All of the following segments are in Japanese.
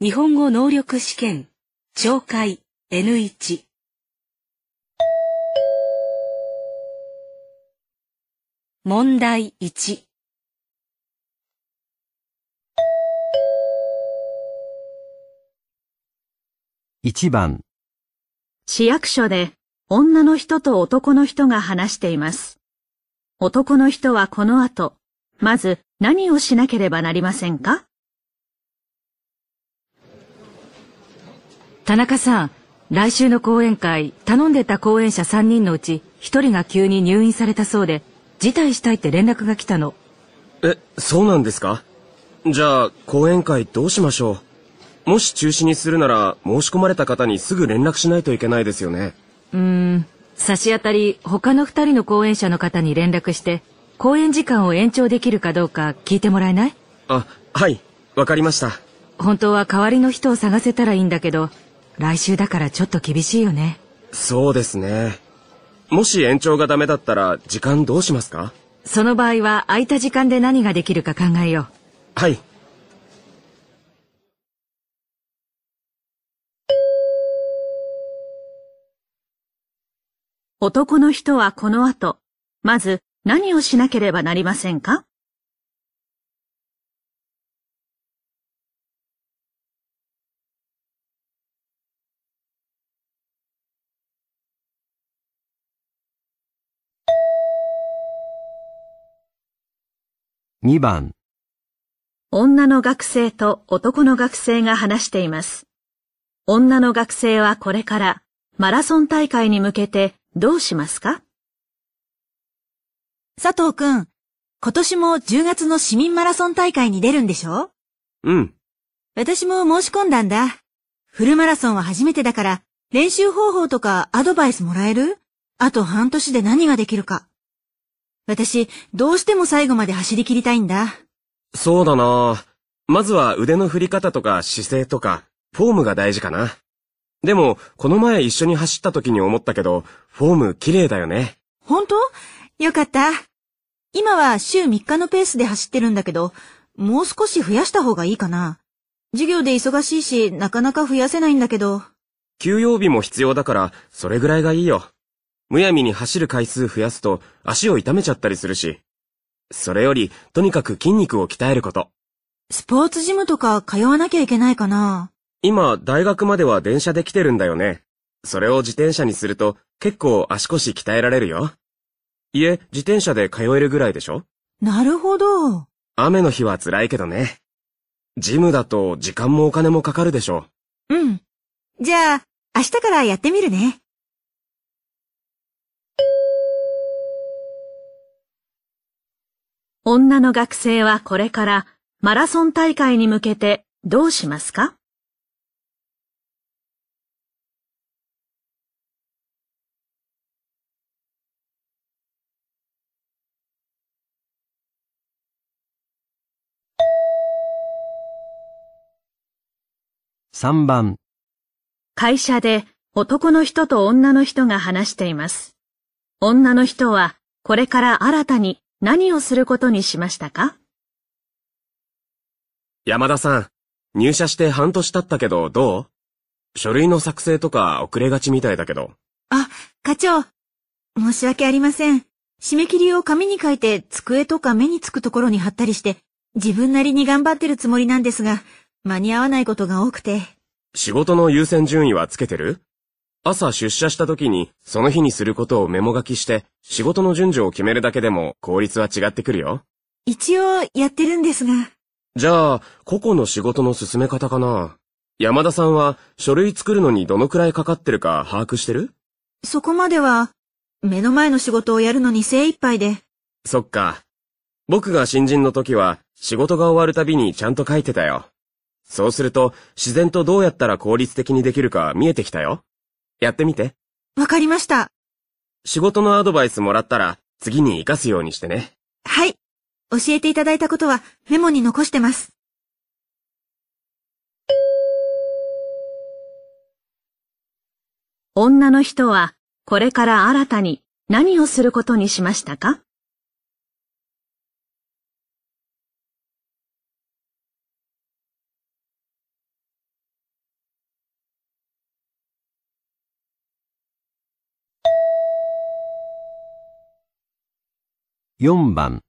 日本語能力試験、懲戒 N1。問題1。1番。市役所で女の人と男の人が話しています。男の人はこの後、まず何をしなければなりませんか田中さん、来週の講演会、頼んでた講演者3人のうち、1人が急に入院されたそうで、辞退したいって連絡が来たの。え、そうなんですかじゃあ、講演会どうしましょう。もし中止にするなら、申し込まれた方にすぐ連絡しないといけないですよね。うーん、差し当たり、他の2人の講演者の方に連絡して、講演時間を延長できるかどうか聞いてもらえないあ、はい、わかりました。本当は代わりの人を探せたらいいんだけど、来週だからちょっと厳しいよね。そうですね。もし延長がダメだったら時間どうしますかその場合は空いた時間で何ができるか考えよう。はい。男の人はこの後、まず何をしなければなりませんか2番女の学生と男の学生が話しています。女の学生はこれからマラソン大会に向けてどうしますか佐藤くん、今年も10月の市民マラソン大会に出るんでしょうん。私も申し込んだんだ。フルマラソンは初めてだから、練習方法とかアドバイスもらえるあと半年で何ができるか。私、どうしても最後まで走り切りたいんだ。そうだなまずは腕の振り方とか姿勢とか、フォームが大事かな。でも、この前一緒に走った時に思ったけど、フォーム綺麗だよね。本当よかった。今は週3日のペースで走ってるんだけど、もう少し増やした方がいいかな。授業で忙しいし、なかなか増やせないんだけど。休養日も必要だから、それぐらいがいいよ。むやみに走る回数増やすと足を痛めちゃったりするし。それより、とにかく筋肉を鍛えること。スポーツジムとか通わなきゃいけないかな今、大学までは電車で来てるんだよね。それを自転車にすると結構足腰鍛えられるよ。いえ、自転車で通えるぐらいでしょなるほど。雨の日は辛いけどね。ジムだと時間もお金もかかるでしょう。うん。じゃあ、明日からやってみるね。女の学生はこれからマラソン大会に向けてどうしますか3番会社で男の人と女の人が話しています。女の人はこれから新たに何をすることにしましたか山田さん、入社して半年経ったけどどう書類の作成とか遅れがちみたいだけど。あ、課長。申し訳ありません。締め切りを紙に書いて机とか目につくところに貼ったりして、自分なりに頑張ってるつもりなんですが、間に合わないことが多くて。仕事の優先順位はつけてる朝出社した時に、その日にすることをメモ書きして、仕事の順序を決めるだけでも効率は違ってくるよ。一応、やってるんですが。じゃあ、個々の仕事の進め方かな。山田さんは、書類作るのにどのくらいかかってるか把握してるそこまでは、目の前の仕事をやるのに精一杯で。そっか。僕が新人の時は、仕事が終わるたびにちゃんと書いてたよ。そうすると、自然とどうやったら効率的にできるか見えてきたよ。やってみて。わかりました。仕事のアドバイスもらったら、次に活かすようにしてね。はい。教えていただいたことはメモに残してます。女の人はこれから新たに何をすることにしましたか4番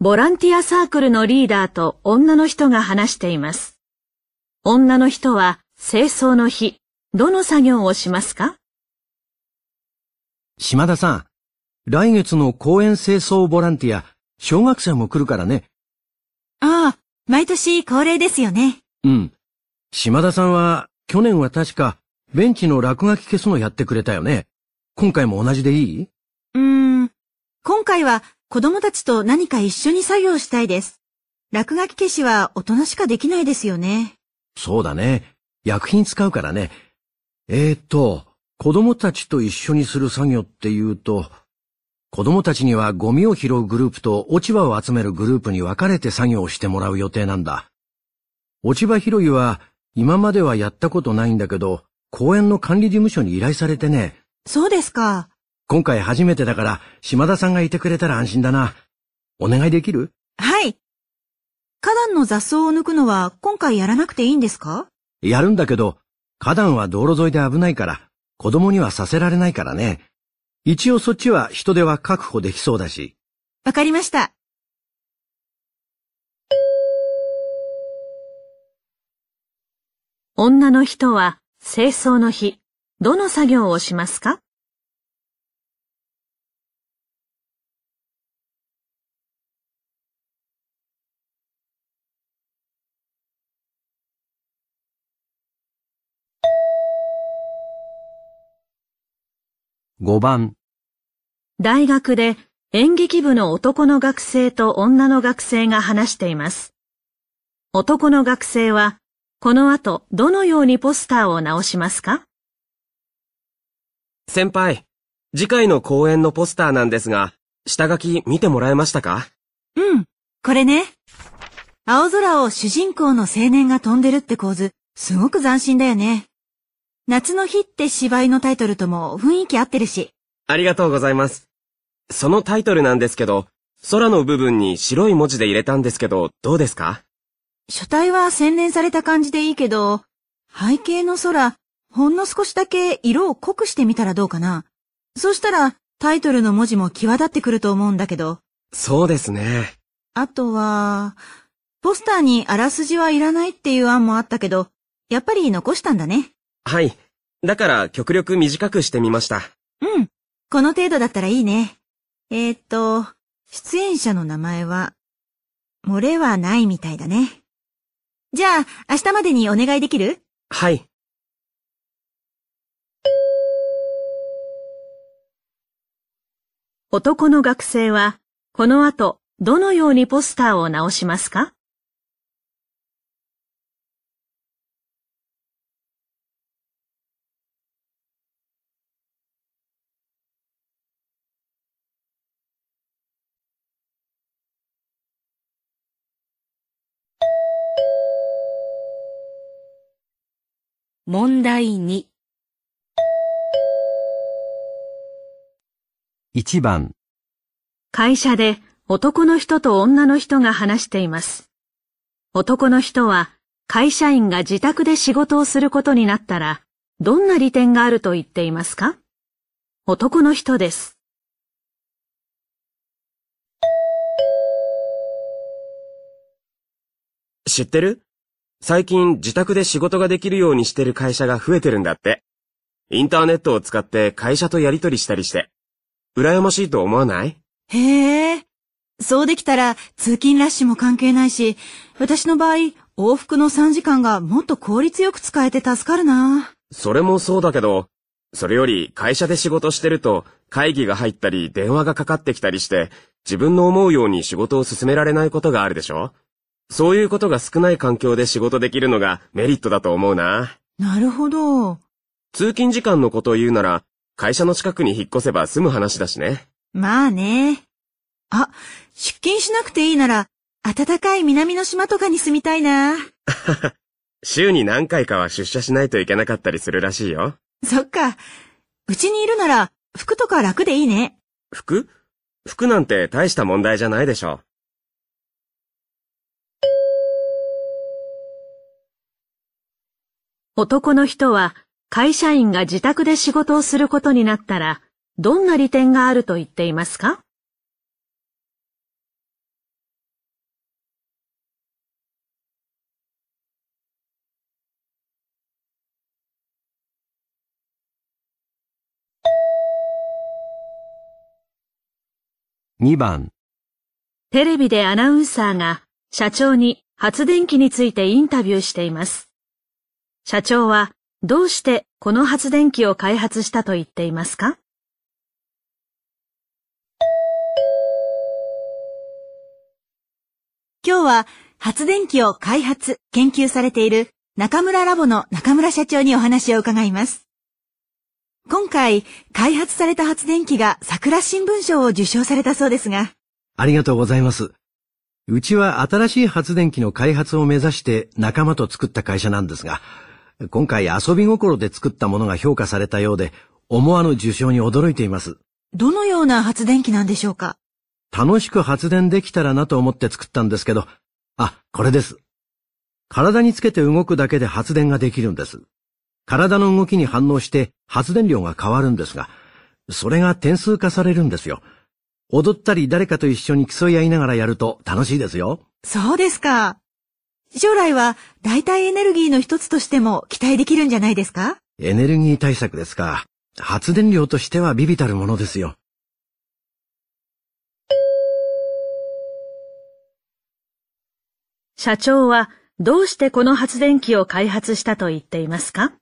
ボランティアサークルのリーダーと女の人が話しています。女の人は清掃の日、どの作業をしますか島田さん、来月の公園清掃ボランティア、小学生も来るからね。ああ、毎年恒例ですよね。うん。島田さんは、去年は確か、ベンチの落書き消すのやってくれたよね。今回も同じでいい今回は子供たちと何か一緒に作業したいです。落書き消しは大人しかできないですよね。そうだね。薬品使うからね。えー、っと、子供たちと一緒にする作業っていうと、子供たちにはゴミを拾うグループと落ち葉を集めるグループに分かれて作業をしてもらう予定なんだ。落ち葉拾いは今まではやったことないんだけど、公園の管理事務所に依頼されてね。そうですか。今回初めてだから、島田さんがいてくれたら安心だな。お願いできるはい。花壇の雑草を抜くのは今回やらなくていいんですかやるんだけど、花壇は道路沿いで危ないから、子供にはさせられないからね。一応そっちは人手は確保できそうだし。わかりました。女の人は清掃の日、どの作業をしますか5番大学で演劇部の男の学生と女の学生が話しています。男の学生は、この後どのようにポスターを直しますか先輩、次回の公演のポスターなんですが、下書き見てもらえましたかうん、これね。青空を主人公の青年が飛んでるって構図、すごく斬新だよね。夏の日って芝居のタイトルとも雰囲気合ってるし。ありがとうございます。そのタイトルなんですけど、空の部分に白い文字で入れたんですけど、どうですか書体は洗練された感じでいいけど、背景の空、ほんの少しだけ色を濃くしてみたらどうかな。そしたら、タイトルの文字も際立ってくると思うんだけど。そうですね。あとは、ポスターにあらすじはいらないっていう案もあったけど、やっぱり残したんだね。はい。だから極力短くしてみました。うん。この程度だったらいいね。えー、っと、出演者の名前は、漏れはないみたいだね。じゃあ、明日までにお願いできるはい。男の学生は、この後、どのようにポスターを直しますか問題2 1番会社で男の人と女の人が話しています。男の人は会社員が自宅で仕事をすることになったらどんな利点があると言っていますか男の人です。知ってる最近自宅で仕事ができるようにしてる会社が増えてるんだって。インターネットを使って会社とやり取りしたりして。羨ましいと思わないへえ。そうできたら通勤ラッシュも関係ないし、私の場合、往復の3時間がもっと効率よく使えて助かるな。それもそうだけど、それより会社で仕事してると会議が入ったり電話がかかってきたりして、自分の思うように仕事を進められないことがあるでしょそういうことが少ない環境で仕事できるのがメリットだと思うな。なるほど。通勤時間のことを言うなら、会社の近くに引っ越せば済む話だしね。まあね。あ、出勤しなくていいなら、暖かい南の島とかに住みたいな。週に何回かは出社しないといけなかったりするらしいよ。そっか。うちにいるなら、服とか楽でいいね。服服なんて大した問題じゃないでしょ。男の人は会社員が自宅で仕事をすることになったら、どんな利点があると言っていますか2番テレビでアナウンサーが社長に発電機についてインタビューしています。社長はどうしてこの発電機を開発したと言っていますか今日は発電機を開発、研究されている中村ラボの中村社長にお話を伺います。今回、開発された発電機が桜新聞賞を受賞されたそうですが。ありがとうございます。うちは新しい発電機の開発を目指して仲間と作った会社なんですが、今回遊び心で作ったものが評価されたようで、思わぬ受賞に驚いています。どのような発電機なんでしょうか楽しく発電できたらなと思って作ったんですけど、あ、これです。体につけて動くだけで発電ができるんです。体の動きに反応して発電量が変わるんですが、それが点数化されるんですよ。踊ったり誰かと一緒に競い合いながらやると楽しいですよ。そうですか。将来は代替エネルギーの一つとしても期待できるんじゃないですかエネルギー対策ですか。発電量としては微々たるものですよ。社長はどうしてこの発電機を開発したと言っていますか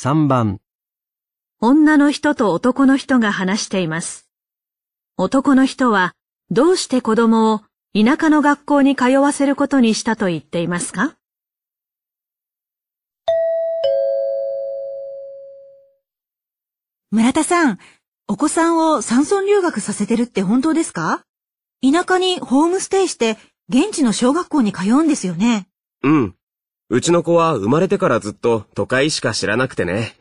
3番女の人と男の人が話しています。男の人はどうして子供を田舎の学校に通わせることにしたと言っていますか村田さん、お子さんを山村留学させてるって本当ですか田舎にホームステイして現地の小学校に通うんですよね。うん。うちの子は生まれてからずっと都会しか知らなくてね。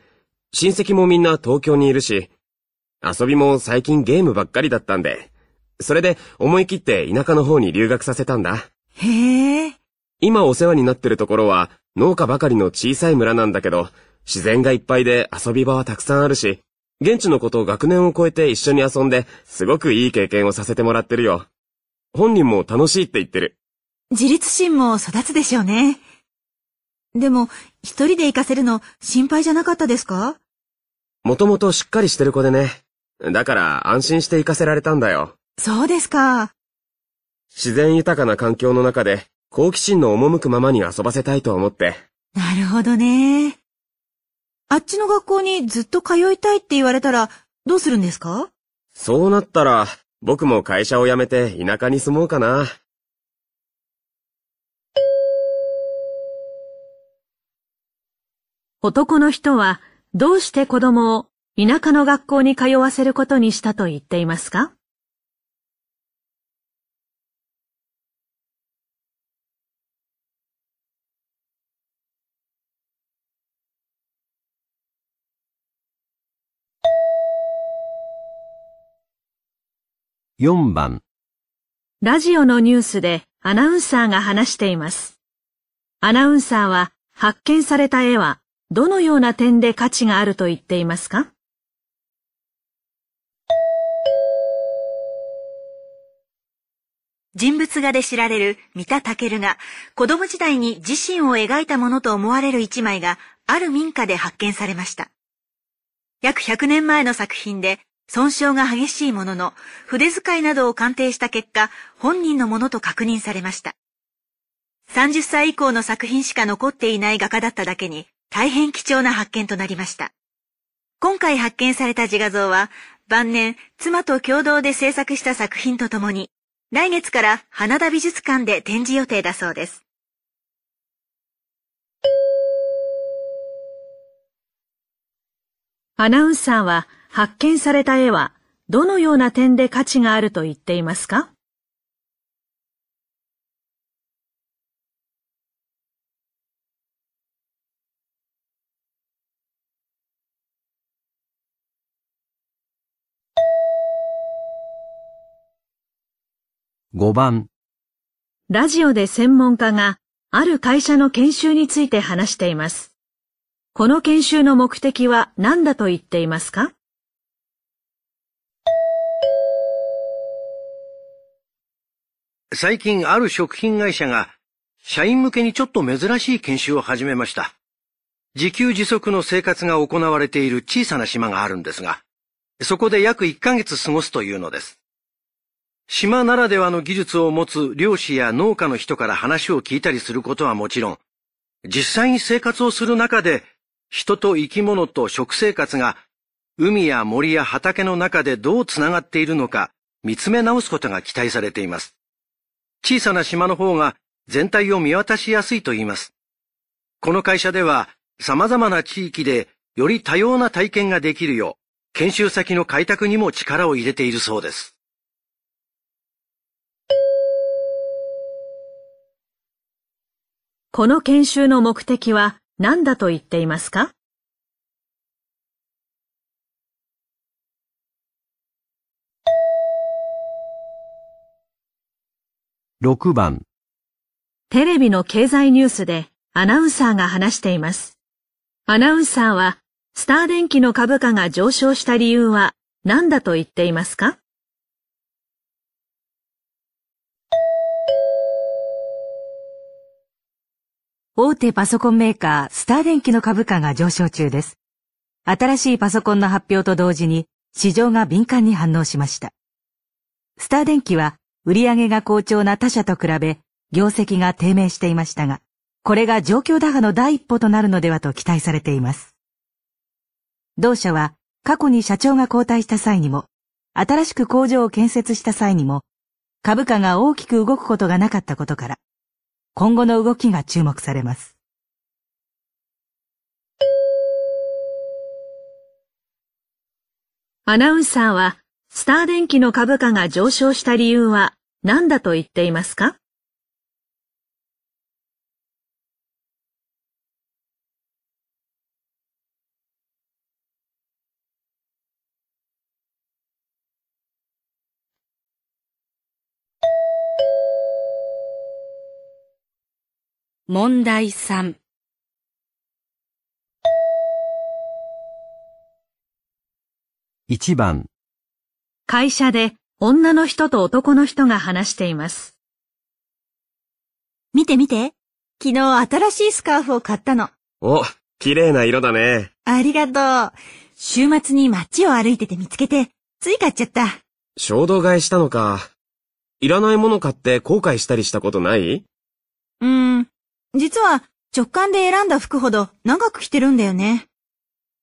親戚もみんな東京にいるし、遊びも最近ゲームばっかりだったんで、それで思い切って田舎の方に留学させたんだ。へえ。今お世話になってるところは農家ばかりの小さい村なんだけど、自然がいっぱいで遊び場はたくさんあるし、現地の子と学年を超えて一緒に遊んで、すごくいい経験をさせてもらってるよ。本人も楽しいって言ってる。自立心も育つでしょうね。でも、一人で行かせるの心配じゃなかったですかもともとしっかりしてる子でね。だから安心して行かせられたんだよ。そうですか。自然豊かな環境の中で、好奇心の赴くままに遊ばせたいと思って。なるほどね。あっちの学校にずっと通いたいって言われたら、どうするんですかそうなったら、僕も会社を辞めて田舎に住もうかな。男の人はどうして子供を田舎の学校に通わせることにしたと言っていますか4番ラジオのニュースでアナウンサーが話しています。アナウンサーは発見された絵はどのような点で価値があると言っていますか人物画で知られる三田健が子供時代に自身を描いたものと思われる一枚がある民家で発見されました。約100年前の作品で損傷が激しいものの筆遣いなどを鑑定した結果本人のものと確認されました。30歳以降の作品しか残っていない画家だっただけに大変貴重な発見となりました。今回発見された自画像は、晩年、妻と共同で制作した作品とともに、来月から花田美術館で展示予定だそうです。アナウンサーは発見された絵はどのような点で価値があると言っていますか5番ラジオで専門家がある会社の研修について話しています。この研修の目的は何だと言っていますか最近ある食品会社が社員向けにちょっと珍しい研修を始めました。自給自足の生活が行われている小さな島があるんですが、そこで約1ヶ月過ごすというのです。島ならではの技術を持つ漁師や農家の人から話を聞いたりすることはもちろん、実際に生活をする中で、人と生き物と食生活が、海や森や畑の中でどうつながっているのか、見つめ直すことが期待されています。小さな島の方が全体を見渡しやすいと言います。この会社では様々な地域でより多様な体験ができるよう、研修先の開拓にも力を入れているそうです。この研修の目的は何だと言っていますか6番テレビの経済ニュースでアナウンサーが話しています。アナウンサーはスター電機の株価が上昇した理由は何だと言っていますか大手パソコンメーカー、スター電機の株価が上昇中です。新しいパソコンの発表と同時に、市場が敏感に反応しました。スター電機は、売上が好調な他社と比べ、業績が低迷していましたが、これが状況打破の第一歩となるのではと期待されています。同社は、過去に社長が交代した際にも、新しく工場を建設した際にも、株価が大きく動くことがなかったことから、今後の動きが注目されます。アナウンサーは、スター電機の株価が上昇した理由は何だと言っていますか問題31番会社で女の人と男の人が話しています。見て見て。昨日新しいスカーフを買ったの。お、綺麗な色だね。ありがとう。週末に街を歩いてて見つけて、つい買っちゃった。衝動買いしたのか。いらないもの買って後悔したりしたことないうーん、実は直感で選んだ服ほど長く着てるんだよね。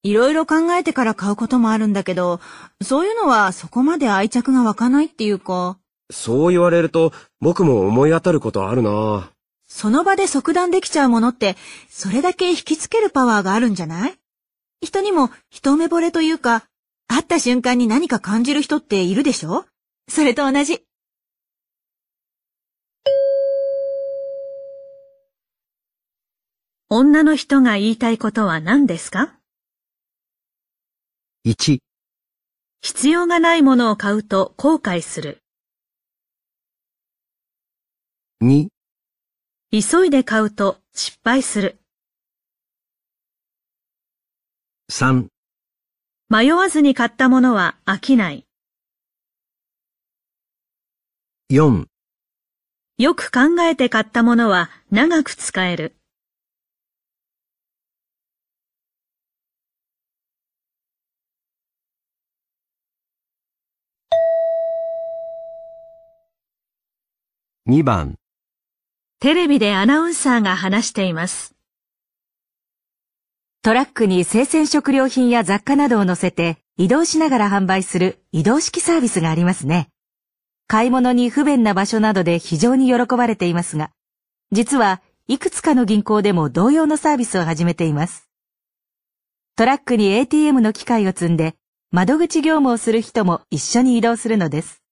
いろいろ考えてから買うこともあるんだけど、そういうのはそこまで愛着が湧かないっていうか。そう言われると僕も思い当たることあるなその場で即断できちゃうものって、それだけ引きつけるパワーがあるんじゃない人にも一目惚れというか、会った瞬間に何か感じる人っているでしょそれと同じ。女の人が言いたいことは何ですか ?1、必要がないものを買うと後悔する。2、急いで買うと失敗する。3、迷わずに買ったものは飽きない。4、よく考えて買ったものは長く使える。2番テレビでアナウンサーが話しています。トラックに生鮮食料品や雑貨などを乗せて移動しながら販売する移動式サービスがありますね。買い物に不便な場所などで非常に喜ばれていますが、実はいくつかの銀行でも同様のサービスを始めています。トラックに ATM の機械を積んで窓口業務をする人も一緒に移動するのです。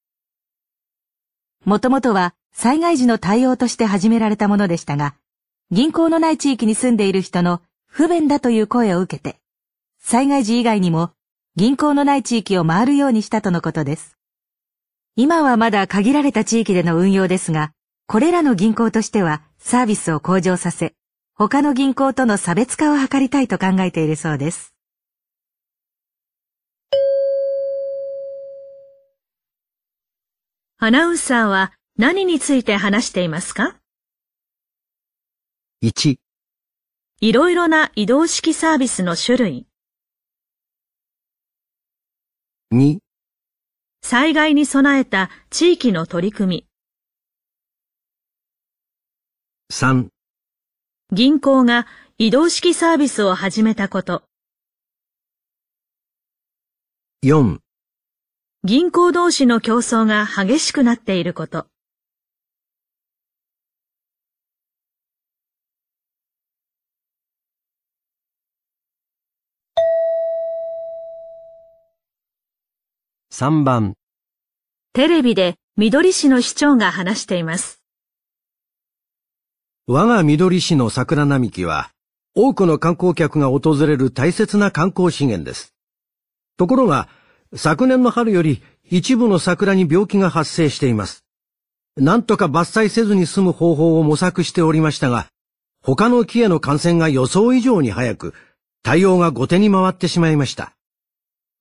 もともとは災害時の対応として始められたものでしたが、銀行のない地域に住んでいる人の不便だという声を受けて、災害時以外にも銀行のない地域を回るようにしたとのことです。今はまだ限られた地域での運用ですが、これらの銀行としてはサービスを向上させ、他の銀行との差別化を図りたいと考えているそうです。アナウンサーは何について話していますか ?1、いろいろな移動式サービスの種類。2、災害に備えた地域の取り組み。3、銀行が移動式サービスを始めたこと。4、銀行同士の競争が激しくなっていること。3番テレビで緑市の市長が話しています。我が緑市の桜並木は多くの観光客が訪れる大切な観光資源です。ところが昨年の春より一部の桜に病気が発生しています。なんとか伐採せずに済む方法を模索しておりましたが、他の木への感染が予想以上に早く、対応が後手に回ってしまいました。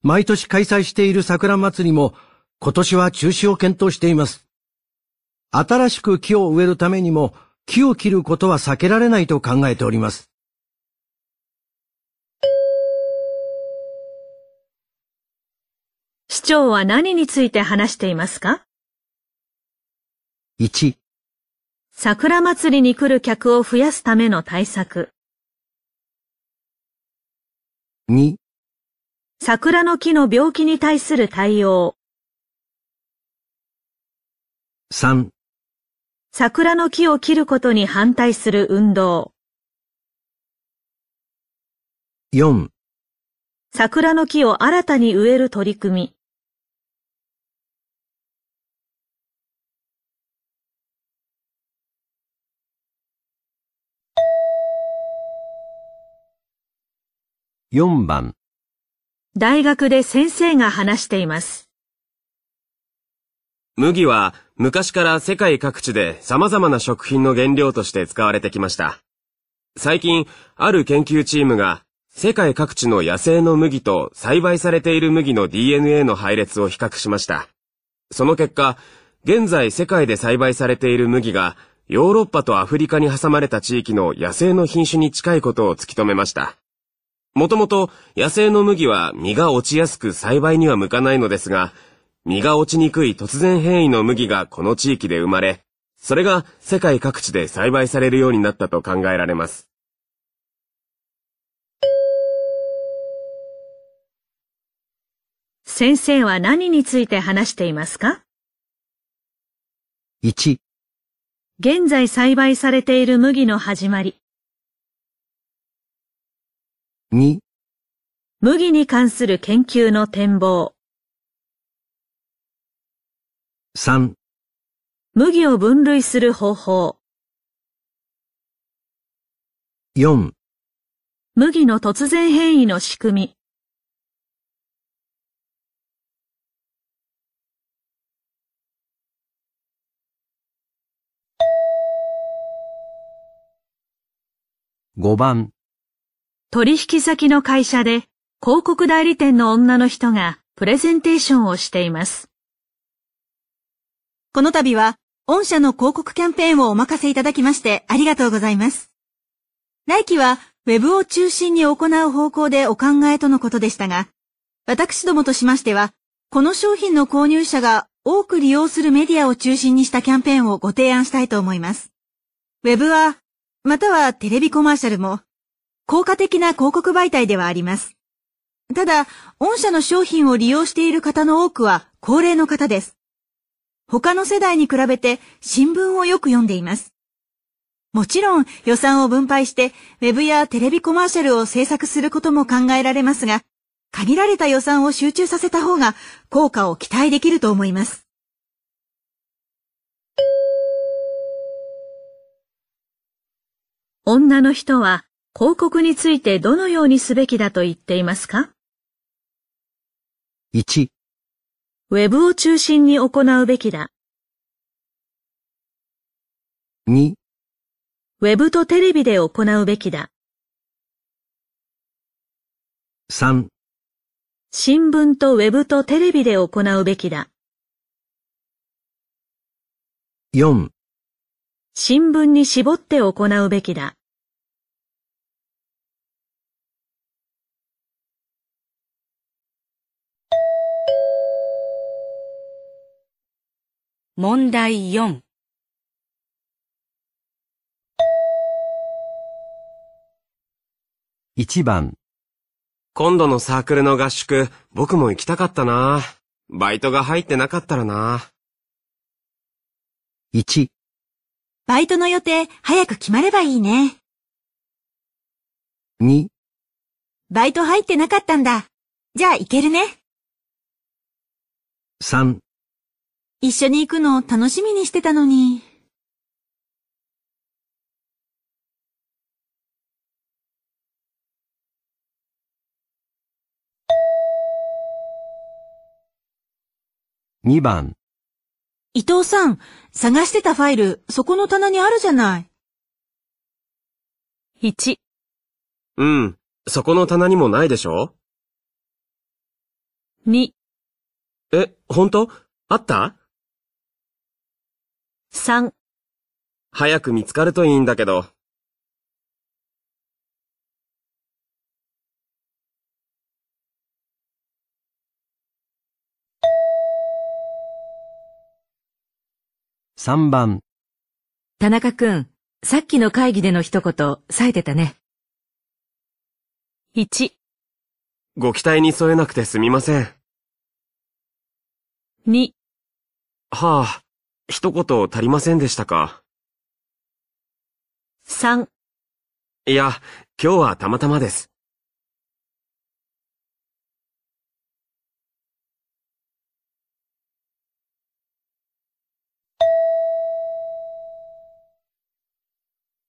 毎年開催している桜祭りも今年は中止を検討しています。新しく木を植えるためにも木を切ることは避けられないと考えております。市長は何について話していますか ?1 桜祭りに来る客を増やすための対策2桜の木の病気に対する対応。3桜の木を切ることに反対する運動。4桜の木を新たに植える取り組み。4番大学で先生が話しています。麦は昔から世界各地で様々な食品の原料として使われてきました。最近、ある研究チームが世界各地の野生の麦と栽培されている麦の DNA の配列を比較しました。その結果、現在世界で栽培されている麦がヨーロッパとアフリカに挟まれた地域の野生の品種に近いことを突き止めました。もともと野生の麦は実が落ちやすく栽培には向かないのですが、実が落ちにくい突然変異の麦がこの地域で生まれ、それが世界各地で栽培されるようになったと考えられます。先生は何について話していますか ?1 現在栽培されている麦の始まり2麦に関する研究の展望3麦を分類する方法4麦の突然変異の仕組み5番取引先の会社で広告代理店の女の人がプレゼンテーションをしています。この度は、御社の広告キャンペーンをお任せいただきましてありがとうございます。来期は、ウェブを中心に行う方向でお考えとのことでしたが、私どもとしましては、この商品の購入者が多く利用するメディアを中心にしたキャンペーンをご提案したいと思います。ウェブは、またはテレビコマーシャルも、効果的な広告媒体ではあります。ただ、御社の商品を利用している方の多くは高齢の方です。他の世代に比べて新聞をよく読んでいます。もちろん予算を分配してウェブやテレビコマーシャルを制作することも考えられますが、限られた予算を集中させた方が効果を期待できると思います。女の人は広告についてどのようにすべきだと言っていますか ?1、ウェブを中心に行うべきだ。2、ウェブとテレビで行うべきだ。3、新聞とウェブとテレビで行うべきだ。4、新聞に絞って行うべきだ。問題4一番今度のサークルの合宿、僕も行きたかったな。バイトが入ってなかったらな。1バイトの予定早く決まればいいね。2バイト入ってなかったんだ。じゃあ行けるね。3一緒に行くの楽しみにしてたのに。2番伊藤さん、探してたファイル、そこの棚にあるじゃない。1うん、そこの棚にもないでしょ ?2 え、ほんとあった3早く見つかるといいんだけど。3番田中くん、さっきの会議での一言、冴えてたね。1、ご期待に添えなくてすみません。2、はあ、一言足りませんでしたか ?3 いや、今日はたまたまです。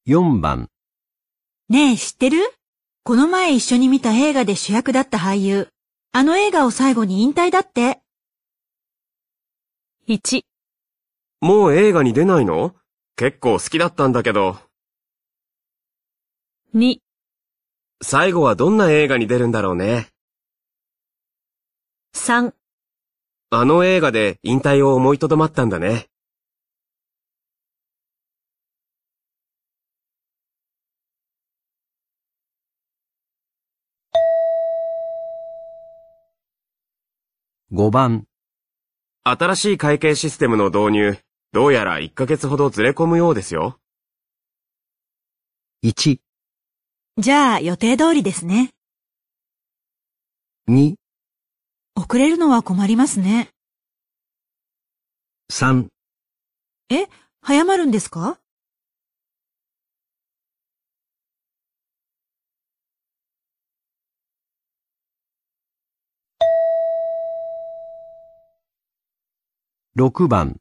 4番ねえ、知ってるこの前一緒に見た映画で主役だった俳優。あの映画を最後に引退だって。1もう映画に出ないの結構好きだったんだけど。2最後はどんな映画に出るんだろうね。3あの映画で引退を思いとどまったんだね。5番新しい会計システムの導入、どうやら1ヶ月ほどずれ込むようですよ。1、じゃあ予定通りですね。2、遅れるのは困りますね。3、え、早まるんですか6番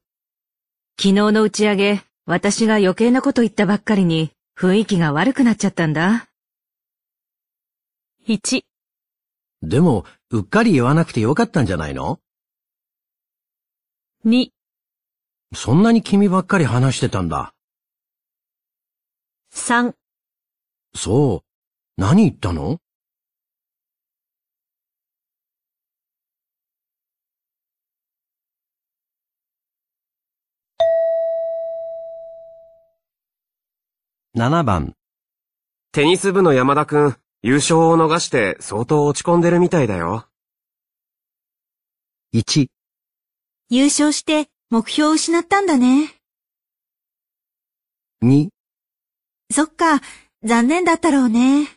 昨日の打ち上げ、私が余計なこと言ったばっかりに雰囲気が悪くなっちゃったんだ。1。でも、うっかり言わなくてよかったんじゃないの ?2。そんなに君ばっかり話してたんだ。3。そう。何言ったの7番。テニス部の山田くん、優勝を逃して相当落ち込んでるみたいだよ。1。優勝して目標を失ったんだね。2。そっか、残念だったろうね。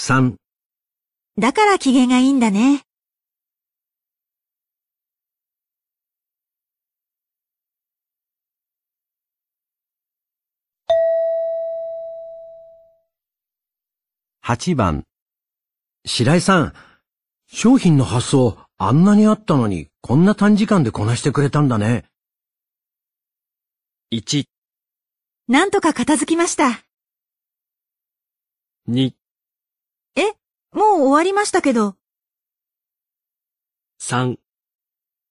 3。だから機嫌がいいんだね。8番。白井さん、商品の発送あんなにあったのにこんな短時間でこなしてくれたんだね。1、なんとか片付きました。2、え、もう終わりましたけど、3。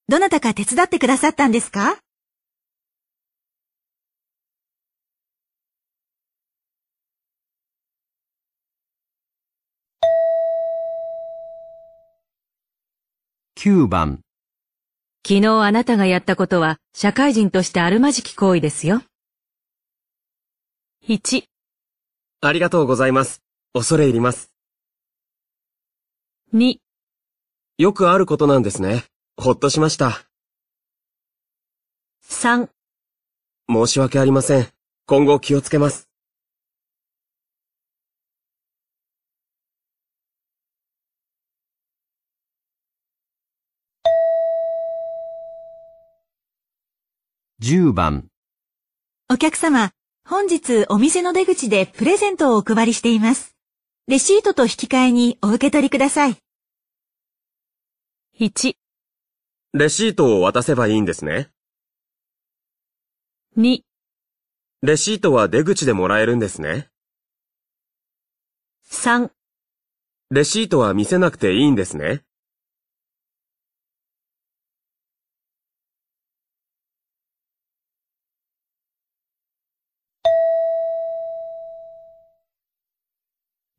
どなたか手伝ってくださったんですか9番昨日あなたがやったことは社会人としてあるまじき行為ですよ。1ありがとうございます。恐れ入ります。2よくあることなんですね。ほっとしました。3申し訳ありません。今後気をつけます。10番お客様、本日お店の出口でプレゼントをお配りしています。レシートと引き換えにお受け取りください。1レシートを渡せばいいんですね。2レシートは出口でもらえるんですね。3レシートは見せなくていいんですね。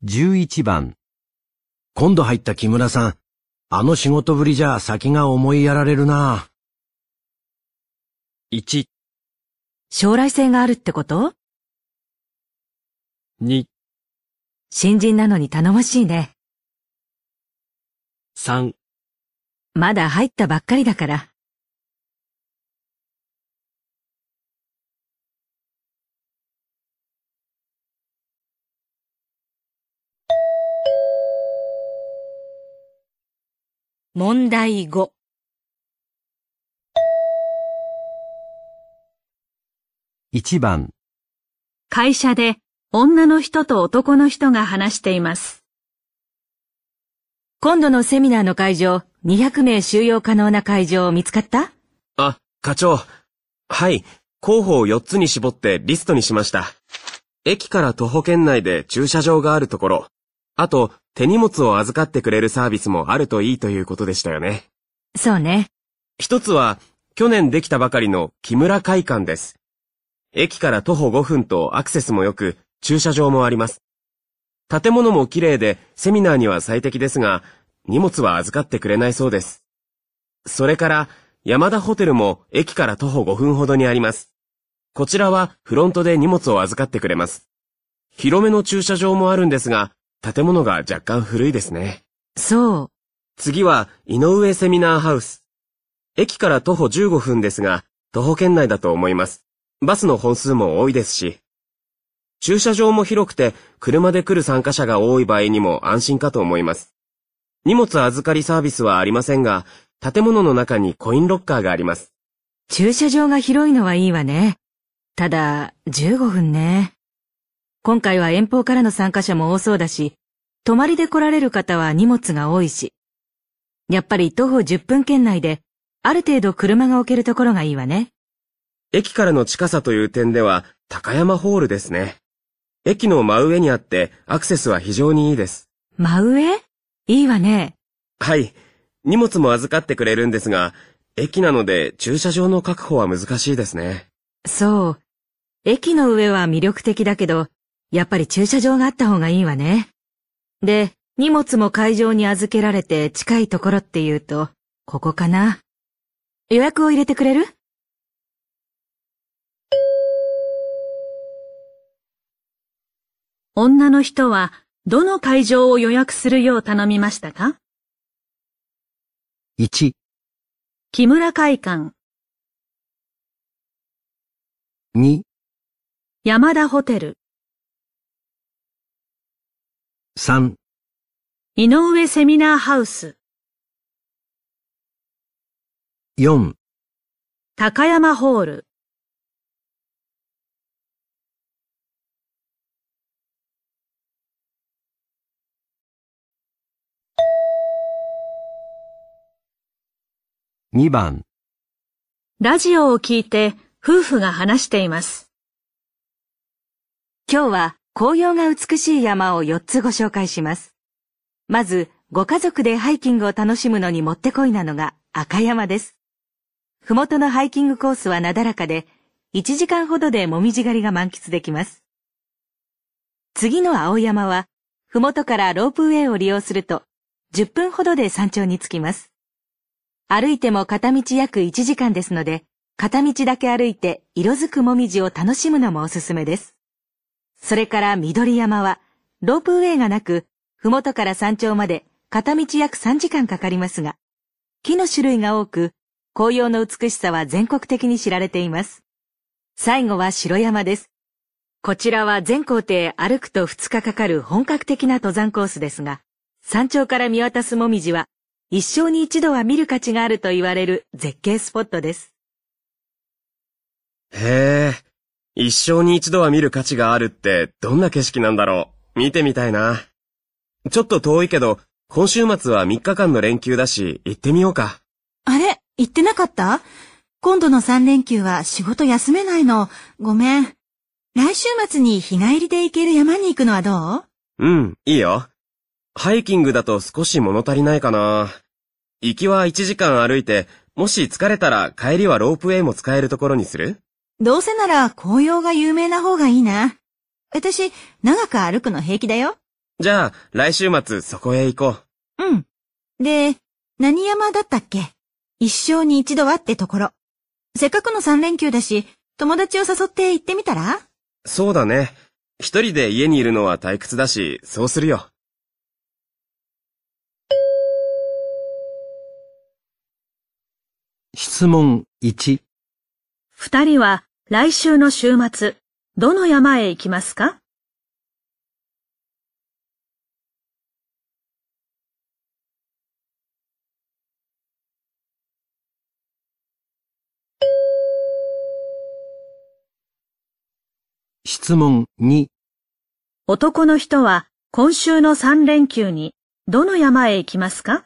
11番。今度入った木村さん、あの仕事ぶりじゃ先が思いやられるな。1、将来性があるってこと2、新人なのに頼もしいね。3、まだ入ったばっかりだから。問題51番会社で女の人と男の人が話しています。今度のセミナーの会場、200名収容可能な会場を見つかったあ、課長。はい、候補を4つに絞ってリストにしました。駅から徒歩圏内で駐車場があるところ、あと、手荷物を預かってくれるサービスもあるといいということでしたよね。そうね。一つは、去年できたばかりの木村会館です。駅から徒歩5分とアクセスも良く、駐車場もあります。建物も綺麗で、セミナーには最適ですが、荷物は預かってくれないそうです。それから、山田ホテルも駅から徒歩5分ほどにあります。こちらはフロントで荷物を預かってくれます。広めの駐車場もあるんですが、建物が若干古いですね。そう。次は、井上セミナーハウス。駅から徒歩15分ですが、徒歩圏内だと思います。バスの本数も多いですし。駐車場も広くて、車で来る参加者が多い場合にも安心かと思います。荷物預かりサービスはありませんが、建物の中にコインロッカーがあります。駐車場が広いのはいいわね。ただ、15分ね。今回は遠方からの参加者も多そうだし、泊まりで来られる方は荷物が多いし。やっぱり徒歩10分圏内で、ある程度車が置けるところがいいわね。駅からの近さという点では、高山ホールですね。駅の真上にあって、アクセスは非常にいいです。真上いいわね。はい。荷物も預かってくれるんですが、駅なので駐車場の確保は難しいですね。そう。駅の上は魅力的だけど、やっぱり駐車場があった方がいいわね。で、荷物も会場に預けられて近いところっていうと、ここかな。予約を入れてくれる女の人はどの会場を予約するよう頼みましたか ?1 木村会館2山田ホテル3井上セミナーハウス4高山ホール2番ラジオを聞いて夫婦が話しています。今日は紅葉が美しい山を4つご紹介します。まず、ご家族でハイキングを楽しむのにもってこいなのが赤山です。ふもとのハイキングコースはなだらかで、1時間ほどでもみじ狩りが満喫できます。次の青山は、ふもとからロープウェイを利用すると、10分ほどで山頂に着きます。歩いても片道約1時間ですので、片道だけ歩いて色づくもみじを楽しむのもおすすめです。それから緑山は、ロープウェイがなく、ふもとから山頂まで片道約3時間かかりますが、木の種類が多く、紅葉の美しさは全国的に知られています。最後は白山です。こちらは全行程歩くと2日かかる本格的な登山コースですが、山頂から見渡すもみじは、一生に一度は見る価値があると言われる絶景スポットです。へえ、一生に一度は見る価値があるってどんな景色なんだろう。見てみたいな。ちょっと遠いけど、今週末は3日間の連休だし、行ってみようか。あれ行ってなかった今度の3連休は仕事休めないの。ごめん。来週末に日帰りで行ける山に行くのはどううん、いいよ。ハイキングだと少し物足りないかな。行きは1時間歩いて、もし疲れたら帰りはロープウェイも使えるところにするどうせなら紅葉が有名な方がいいな。私、長く歩くの平気だよ。じゃあ、来週末そこへ行こう。うん。で、何山だったっけ一生に一度はってところ。せっかくの三連休だし、友達を誘って行ってみたらそうだね。一人で家にいるのは退屈だし、そうするよ。質問1。二人は来週の週末、どの山へ行きますか質問2男の人は今週の3連休にどの山へ行きますか